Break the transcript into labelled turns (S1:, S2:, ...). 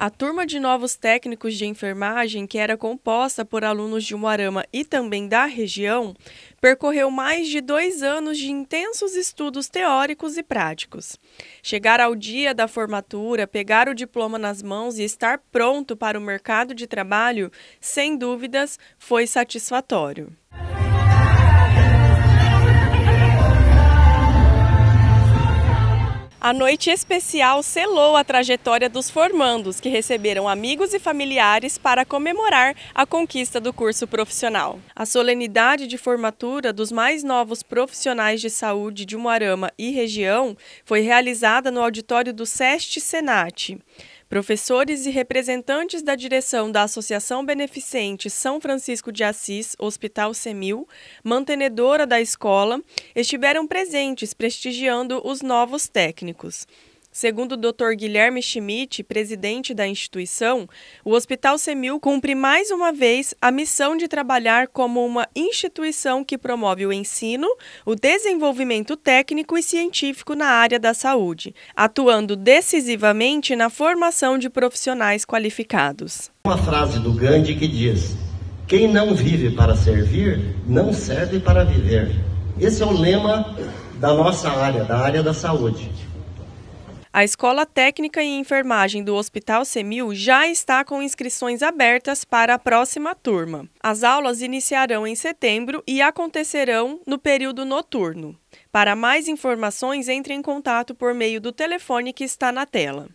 S1: A turma de novos técnicos de enfermagem, que era composta por alunos de Moarama e também da região, percorreu mais de dois anos de intensos estudos teóricos e práticos. Chegar ao dia da formatura, pegar o diploma nas mãos e estar pronto para o mercado de trabalho, sem dúvidas, foi satisfatório. A noite especial selou a trajetória dos formandos, que receberam amigos e familiares para comemorar a conquista do curso profissional. A solenidade de formatura dos mais novos profissionais de saúde de Moarama e região foi realizada no auditório do SEST Senate. Professores e representantes da direção da Associação Beneficente São Francisco de Assis, Hospital Semil, mantenedora da escola, estiveram presentes prestigiando os novos técnicos. Segundo o Dr. Guilherme Schmidt, presidente da instituição, o Hospital Semil cumpre mais uma vez a missão de trabalhar como uma instituição que promove o ensino, o desenvolvimento técnico e científico na área da saúde, atuando decisivamente na formação de profissionais qualificados. Uma frase do
S2: Gandhi que diz: Quem não vive para servir, não serve para viver. Esse é o lema da nossa área, da área da saúde.
S1: A Escola Técnica e Enfermagem do Hospital Semil já está com inscrições abertas para a próxima turma. As aulas iniciarão em setembro e acontecerão no período noturno. Para mais informações, entre em contato por meio do telefone que está na tela.